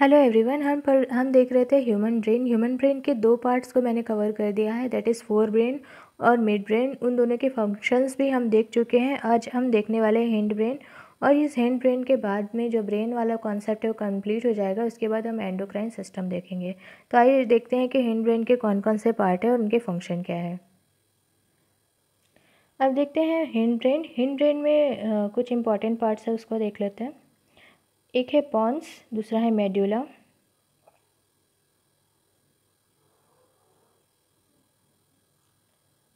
hello everyone हम पर हम देख रहे थे ह्यूमन ब्रेन ह्यूमन ब्रेन के दो पार्ट्स को मैंने कवर कर दिया है दैट इज़ फोर ब्रेन और मिड ब्रेन उन दोनों के फंक्शंस भी हम देख चुके हैं आज हम देखने वाले हैं हैंड ब्रेन और इस हैंड ब्रेन के बाद में जो ब्रेन वाला कॉन्सेप्ट है वो कंप्लीट हो जाएगा उसके बाद हम एंडोक्राइन सिस्टम देखेंगे तो आइए देखते हैं कि हैंड ब्रेन के कौन कौन से पार्ट है और उनके फंक्शन क्या है अब देखते हैं हैंड ब्रेन हैंड ब्रेन में कुछ इंपॉर्टेंट पार्ट्स है उसको देख लेते हैं एक है पॉन्स दूसरा है मेड्यूला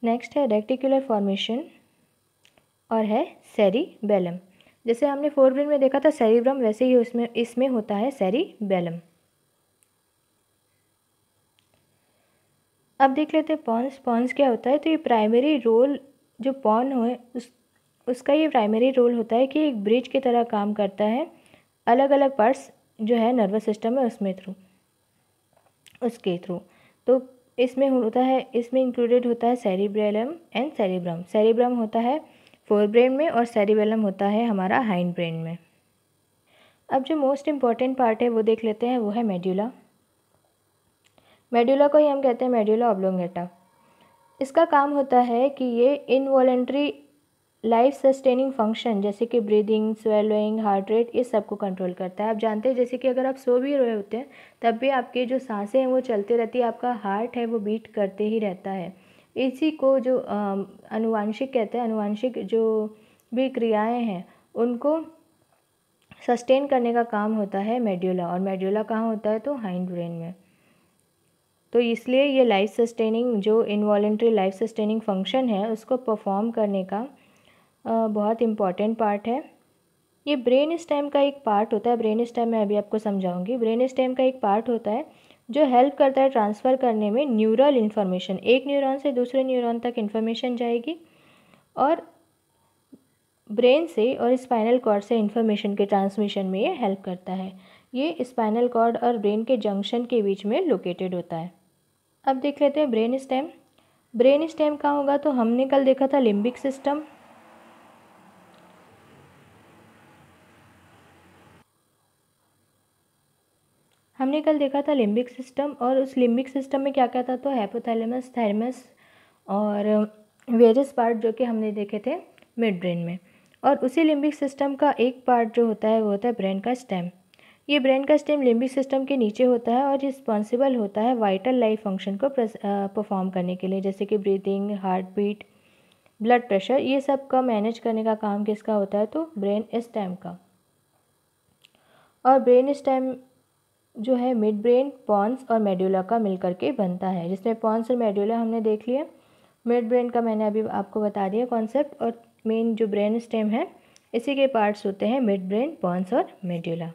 नेक्स्ट है रेक्टिकुलर फॉर्मेशन और है बैलम जैसे हमने फोर ब्रेन में देखा था सेरिब्रम वैसे ही उसमें इसमें होता है बैलम अब देख लेते हैं पॉन्स पॉन्स क्या होता है तो ये प्राइमरी रोल जो पॉन हो उस उसका ये प्राइमरी रोल होता है कि एक ब्रिज की तरह काम करता है अलग अलग पार्ट्स जो है नर्वस सिस्टम है उसमें थ्रू उसके थ्रू तो इसमें होता है इसमें इंक्लूडेड होता है सेरिब्रेलम एंड सेरिब्रम सेरिब्रम होता है फोर ब्रेन में और सेरिबेलम होता है हमारा हाइंड ब्रेन में अब जो मोस्ट इम्पॉर्टेंट पार्ट है वो देख लेते हैं वो है मेड्यूला मेड्यूला को ही हम कहते हैं मेड्यूला ऑब्लोंगेटा इसका काम होता है कि ये इनवॉलेंट्री लाइफ सस्टेनिंग फंक्शन जैसे कि ब्रीदिंग स्वेलोइंग हार्ट रेट इस सब को कंट्रोल करता है आप जानते हैं जैसे कि अगर आप सो भी रहे होते हैं तब भी आपके जो सांसें हैं वो चलते रहती है आपका हार्ट है वो बीट करते ही रहता है इसी को जो अनुवांशिक कहते हैं अनुवांशिक जो भी क्रियाएँ हैं उनको सस्टेन करने का काम होता है मेड्यूला और मेड्यूला कहाँ होता है तो हाइंड ब्रेन में तो इसलिए ये लाइफ सस्टेनिंग जो इन्वॉलेंट्री लाइफ सस्टेनिंग फंक्शन है उसको परफॉर्म करने का बहुत इम्पॉर्टेंट पार्ट है ये ब्रेन स्टेम का एक पार्ट होता है ब्रेन स्टेम मैं अभी आपको समझाऊंगी ब्रेन स्टेम का एक पार्ट होता है जो हेल्प करता है ट्रांसफ़र करने में न्यूरल इन्फॉर्मेशन एक न्यूरॉन से दूसरे न्यूरॉन तक इन्फॉर्मेशन जाएगी और ब्रेन से और स्पाइनल कॉर्ड से इन्फॉर्मेशन के ट्रांसमिशन में ये हेल्प करता है ये स्पाइनल कॉर्ड और ब्रेन के जंक्शन के बीच में लोकेटेड होता है अब देख लेते हैं ब्रेन स्टेम ब्रेन स्टेम का होगा तो हमने कल देखा था लिम्बिक सिस्टम हमने कल देखा था लिम्बिक सिस्टम और उस लिम्बिक सिस्टम में क्या क्या था तो हैपोथैलेमस थैरमस और वेरियस uh, पार्ट जो कि हमने देखे थे मिड ब्रेन में और उसी लिम्बिक सिस्टम का एक पार्ट जो होता है वो होता है ब्रेन का स्टेम ये ब्रेन का स्टेम लिम्बिक सिस्टम के नीचे होता है और रिस्पॉन्सिबल होता है वाइटल लाइफ फंक्शन को परफॉर्म uh, करने के लिए जैसे कि breathing heart beat blood pressure ये सब का मैनेज करने का काम किसका होता है तो ब्रेन स्टेम का और ब्रेन स्टेम जो है मिड ब्रेन पॉन्स और मेड्यूला का मिलकर के बनता है जिसमें पॉन्स और मेड्यूला हमने देख लिया मिड ब्रेन का मैंने अभी आपको बता दिया कॉन्सेप्ट और मेन जो ब्रेन स्टेम है इसी के पार्ट्स होते हैं मिड ब्रेन पॉन्स और मेड्यूला